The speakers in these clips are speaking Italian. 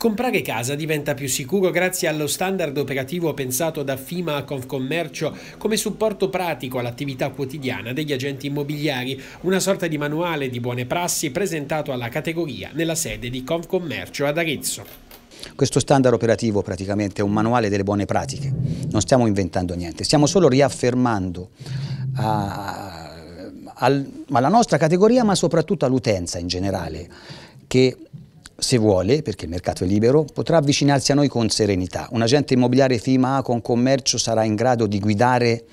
Comprare casa diventa più sicuro grazie allo standard operativo pensato da FIMA a Confcommercio come supporto pratico all'attività quotidiana degli agenti immobiliari, una sorta di manuale di buone prassi presentato alla categoria nella sede di Confcommercio ad Arezzo. Questo standard operativo praticamente è un manuale delle buone pratiche, non stiamo inventando niente, stiamo solo riaffermando a, ah, a, alla nostra categoria ma soprattutto all'utenza in generale che se vuole, perché il mercato è libero, potrà avvicinarsi a noi con serenità. Un agente immobiliare FIMA con commercio sarà in grado di guidare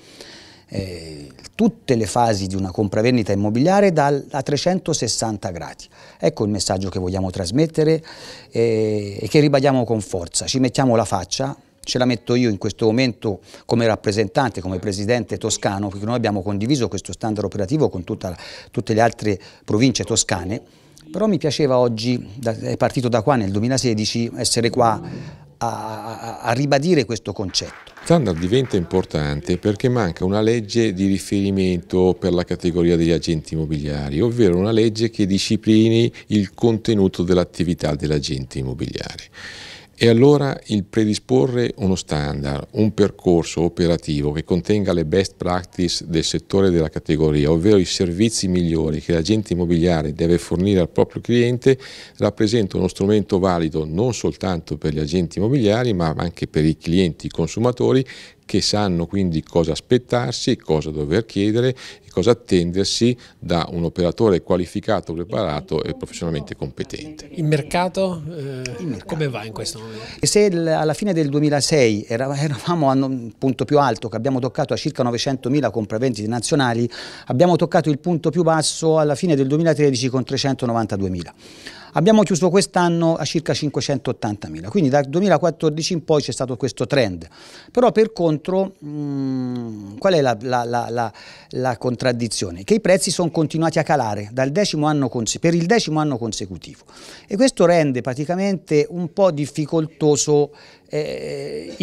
eh, tutte le fasi di una compravendita immobiliare dal, a 360 gradi. Ecco il messaggio che vogliamo trasmettere eh, e che ribadiamo con forza. Ci mettiamo la faccia, ce la metto io in questo momento come rappresentante, come presidente toscano, perché noi abbiamo condiviso questo standard operativo con tutta, tutte le altre province toscane. Però mi piaceva oggi, da, è partito da qua nel 2016, essere qua a, a, ribadire questo concetto. Standard diventa importante perché manca una legge di riferimento per la categoria degli agenti immobiliari, ovvero una legge che disciplini il contenuto dell'attività dell'agente immobiliare. E allora il predisporre uno standard, un percorso operativo che contenga le best practice del settore della categoria, ovvero i servizi migliori che l'agente immobiliare deve fornire al proprio cliente, rappresenta uno strumento valido non soltanto per gli agenti immobiliari ma anche per i clienti, consumatori che sanno quindi cosa aspettarsi, cosa dover chiedere e cosa attendersi da un operatore qualificato, preparato e professionalmente competente. Il mercato, eh, Il mercato. come va in questo momento? Se alla fine del 2006 eravamo al punto più alto che abbiamo toccato a circa 900.000 compravendite nazionali, abbiamo toccato il punto più basso alla fine del 2013 con 392.000. Abbiamo chiuso quest'anno a circa 580.000, quindi dal 2014 in poi c'è stato questo trend. Però per contro, mh, mm, qual è la, la, la, la, contraddizione? Che i prezzi sono continuati a calare conse- per il decimo anno consecutivo e questo rende praticamente un po' difficoltoso eh,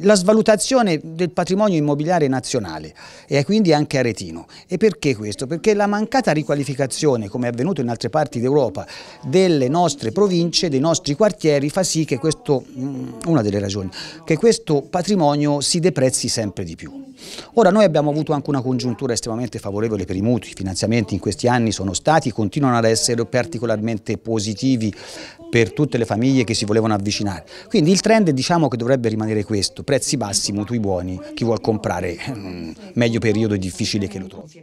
la svalutazione del patrimonio immobiliare nazionale e quindi anche aretino. E perché questo? Perché la mancata riqualificazione, come è avvenuto in altre parti d'Europa, delle nostre province, dei nostri quartieri, fa sì che questo, mm, una delle ragioni, che questo patrimonio si deprezzi sempre di più. Ora noi abbiamo avuto anche una congiuntura estremamente favorevole per i mutui, i finanziamenti in questi anni sono stati, continuano ad essere particolarmente positivi per tutte le famiglie che si volevano avvicinare. Quindi il trend diciamo che dovrebbe rimanere questo, prezzi bassi, mutui buoni, chi vuol comprare, mm, meglio periodo difficile che lo trovi.